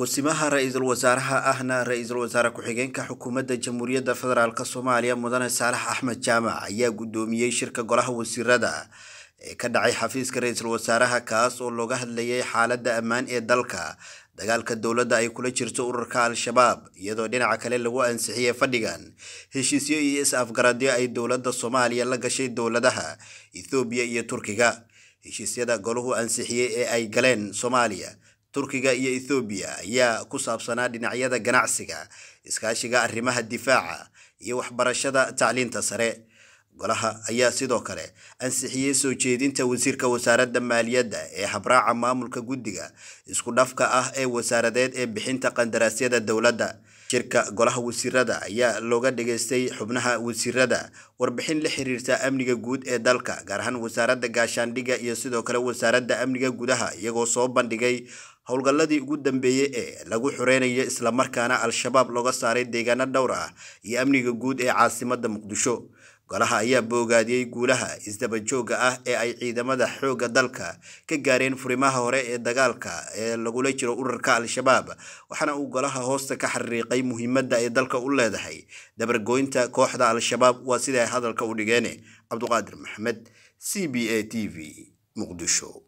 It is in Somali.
ku-simaha ra-iisul wasaaraha ahna ra-iisul wasaare ku-xigeenka xukuumadda jamhuuriyadda federaalk soomaaliya mudane saalax axmed jaamac ayaa guddoomiyey shirka golaha wasiirada ee ka dhacay xafiiska ra-iisul wasaaraha kaas oo looga hadlayay xaaladda ammaan ee dalka dagaalka dowladda ay kula jirto ururka al-shabaab iyadoo dhinaca kale lagu ansixiyay fadhigan heshiisyo iyo is-afgaradyo ay dowladda soomaaliya la gashay dowladaha ethoobiya iyo turkiga heshiisyada golahu ansixiyey ee ay galeen soomaaliya turkiga iyo ethoobiya ayaa ku saabsanaa dhinacyada ganacsiga iskaashiga arrimaha difaaca iyo waxbarashada tacliinta sare golaha ayaa sidoo kale ansixiyey soo jeedinta wasiirka wasaaradda maaliyadda ee habraaca maamulka guddiga isku dhafka ah ee wasaaradeed ee bixinta qandaraasyada dowladda shirka golaha wasiirada ayaa looga dhageystay xubnaha wasiirada warbixin la xiriirta amniga guud ee dalka gaar ahaan wasaaradda gaashaandhigga iyo sidoo kale wasaaradda amniga gudaha iyagoo soo bandhigay howlgalladii ugu dambeeyey ee lagu xureynayo islamarkaana al-shabaab looga saaray deegaano dhowr ah iyo amniga guud ee caasimada muqdisho golaha ayaa boogaadiyey guulaha isdabajooga ah ee ay ciidamada xoogga dalka ka gaareen furimaha hore ee dagaalka ee lagula jiro ururka al-shabaab waxaana uu golaha hoosta ka xariiqay muhiimadda ay dalka u leedahay dabargooynta kooxda al-shabaab waa sida ay hadalka u dhigeen cabduqaadir maxamed c b a t v muqdisho